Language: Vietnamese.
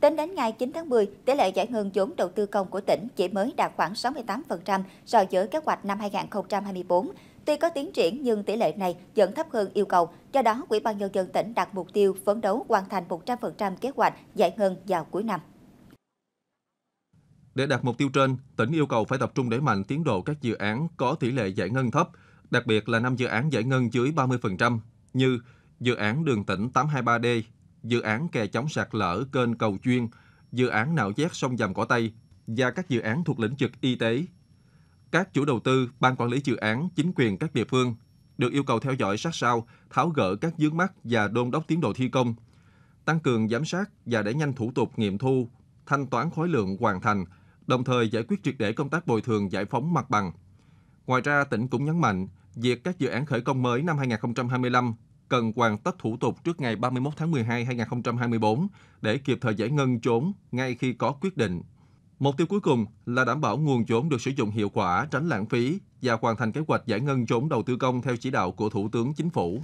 Tính đến ngày 9 tháng 10, tỷ lệ giải ngân vốn đầu tư công của tỉnh chỉ mới đạt khoảng 68% so với kế hoạch năm 2024. Tuy có tiến triển nhưng tỷ lệ này vẫn thấp hơn yêu cầu, do đó Ủy ban nhân dân tỉnh đặt mục tiêu phấn đấu hoàn thành 100% kế hoạch giải ngân vào cuối năm. Để đạt mục tiêu trên, tỉnh yêu cầu phải tập trung đẩy mạnh tiến độ các dự án có tỷ lệ giải ngân thấp, đặc biệt là năm dự án giải ngân dưới 30% như dự án đường tỉnh 823D dự án kè chống sạt lở kênh cầu chuyên, dự án nạo vét sông Dầm Cỏ Tây và các dự án thuộc lĩnh vực y tế. Các chủ đầu tư, ban quản lý dự án, chính quyền các địa phương được yêu cầu theo dõi sát sao, tháo gỡ các vướng mắc và đôn đốc tiến độ thi công, tăng cường giám sát và đẩy nhanh thủ tục nghiệm thu, thanh toán khối lượng hoàn thành, đồng thời giải quyết triệt để công tác bồi thường giải phóng mặt bằng. Ngoài ra, tỉnh cũng nhấn mạnh, việc các dự án khởi công mới năm 2025 cần hoàn tất thủ tục trước ngày 31 tháng 12 2024 để kịp thời giải ngân vốn ngay khi có quyết định. Mục tiêu cuối cùng là đảm bảo nguồn vốn được sử dụng hiệu quả, tránh lãng phí và hoàn thành kế hoạch giải ngân vốn đầu tư công theo chỉ đạo của Thủ tướng Chính phủ.